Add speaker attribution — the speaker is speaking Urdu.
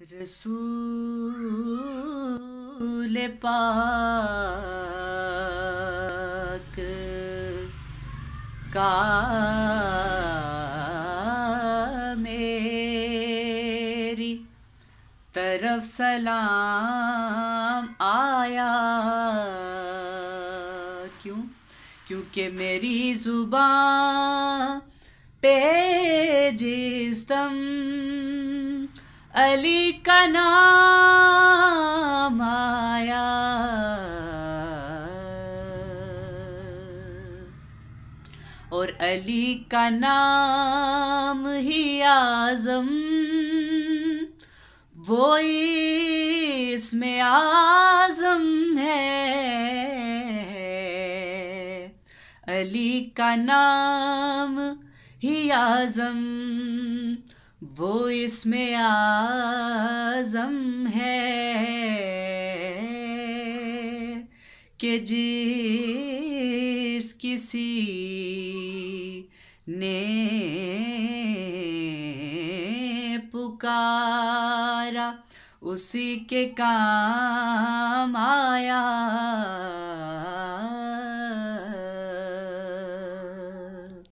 Speaker 1: رسول پاک کا میری طرف سلام آیا کیوں کیونکہ میری زبان پہ جستم علی کا نام آیا اور علی کا نام ہی آزم وہ اس میں آزم ہے علی کا نام ہی آزم وہ اس میں آزم ہے کہ جس کسی نے پکارا اسی کے کام آیا